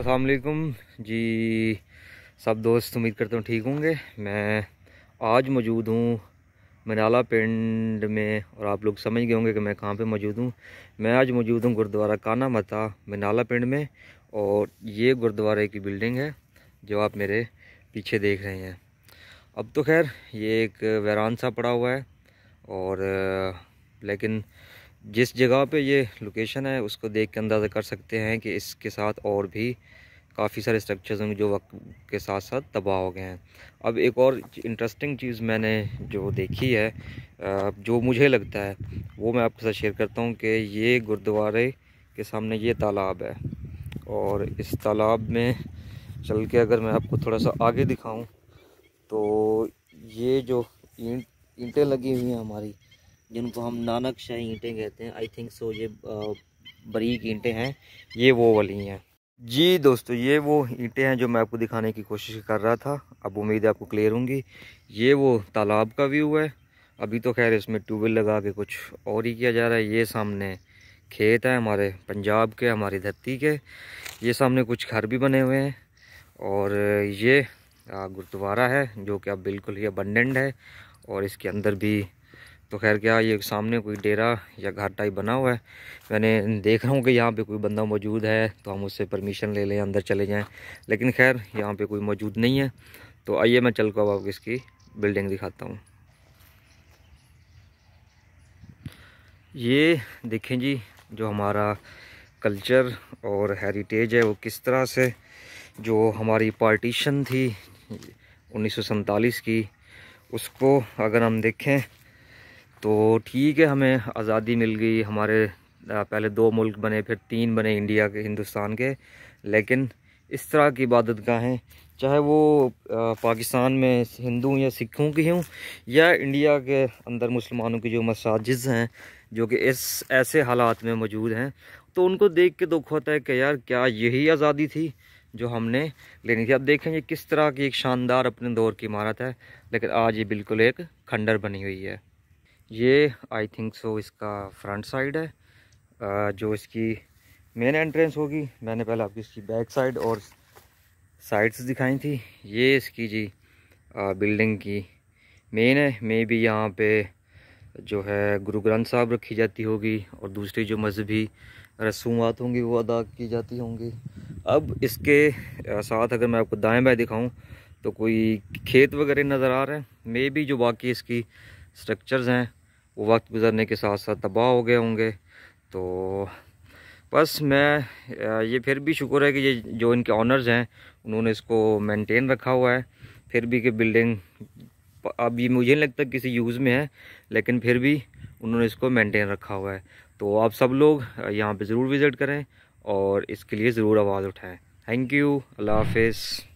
असलकुम जी सब दोस्त उम्मीद करता हूँ ठीक होंगे मैं आज मौजूद हूँ मनाला पिंड में और आप लोग समझ गए होंगे कि मैं कहाँ पे मौजूद हूँ मैं आज मौजूद हूँ गुरुद्वारा काना मता मनाला पिंड में और ये गुरुद्वारे की बिल्डिंग है जो आप मेरे पीछे देख रहे हैं अब तो खैर ये एक वैरान सा पड़ा हुआ है और लेकिन जिस जगह पे ये लोकेशन है उसको देख के अंदाज़ा कर सकते हैं कि इसके साथ और भी काफ़ी सारे स्ट्रक्चर्स होंगे जो वक्त के साथ साथ तबाह हो गए हैं अब एक और इंटरेस्टिंग चीज़ मैंने जो देखी है जो मुझे लगता है वो मैं आपके साथ शेयर करता हूँ कि ये गुरुद्वारे के सामने ये तालाब है और इस तालाब में चल के अगर मैं आपको थोड़ा सा आगे दिखाऊं तो ये जो इंट, ईंटें लगी हुई हैं हमारी जिनको हम नानक शाह ईंटें कहते हैं आई थिंक सो ये बरीक ईंटें हैं ये वो वाली हैं जी दोस्तों ये वो ईंटें हैं जो मैं आपको दिखाने की कोशिश कर रहा था अब उम्मीद है आपको क्लियर होंगी ये वो तालाब का व्यू है अभी तो खैर इसमें ट्यूबवेल लगा के कुछ और ही किया जा रहा है ये सामने खेत है हमारे पंजाब के हमारी धरती के ये सामने कुछ घर भी बने हुए हैं और ये गुरुद्वारा है जो कि अब बिल्कुल ही अबंडेंट है और इसके अंदर भी तो खैर क्या ये सामने कोई डेरा या घर टाइप बना हुआ है मैंने देख रहा हूँ कि यहाँ पे कोई बंदा मौजूद है तो हम उससे परमिशन ले लें अंदर चले जाएं लेकिन खैर यहाँ पे कोई मौजूद नहीं है तो आइए मैं चल कर आपको इसकी बिल्डिंग दिखाता हूँ ये देखें जी जो हमारा कल्चर और हेरिटेज है वो किस तरह से जो हमारी पार्टीशन थी उन्नीस की उसको अगर हम देखें तो ठीक है हमें आज़ादी मिल गई हमारे पहले दो मुल्क बने फिर तीन बने इंडिया के हिंदुस्तान के लेकिन इस तरह की इबादत गाहें चाहे वो पाकिस्तान में हिंदू या सिखों की हों या इंडिया के अंदर मुसलमानों की जो मसाजिद हैं जो कि इस ऐसे हालात में मौजूद हैं तो उनको देख के दुख होता है कि यार क्या यही आज़ादी थी जो हमने लेनी थी अब देखें ये किस तरह की एक शानदार अपने दौर की इमारत है लेकिन आज ये बिल्कुल एक खंडर बनी हुई है ये आई थिंक सो इसका फ्रंट साइड है जो इसकी मेन एंट्रेंस होगी मैंने पहले आपकी इसकी बैक साइड और साइड्स दिखाई थी ये इसकी जी बिल्डिंग की मेन है मे भी यहाँ पे जो है गुरु ग्रंथ साहब रखी जाती होगी और दूसरी जो मजहबी रसूमात होंगी वो अदा की जाती होंगी अब इसके साथ अगर मैं आपको दाएं बाएँ दिखाऊं तो कोई खेत वगैरह नज़र आ रहे हैं मे भी जो बाकी इसकी स्ट्रक्चर्स हैं वो वक्त गुजरने के साथ साथ तबाह हो गए होंगे तो बस मैं ये फिर भी शुक्र है कि ये जो इनके ऑनर्स हैं उन्होंने इसको मेंटेन रखा हुआ है फिर भी कि बिल्डिंग अब ये मुझे नहीं लगता किसी यूज़ में है लेकिन फिर भी उन्होंने इसको मेंटेन रखा हुआ है तो आप सब लोग यहाँ पे ज़रूर विज़िट करें और इसके लिए ज़रूर आवाज़ उठाएं थैंक यू अल्लाह हाफिज़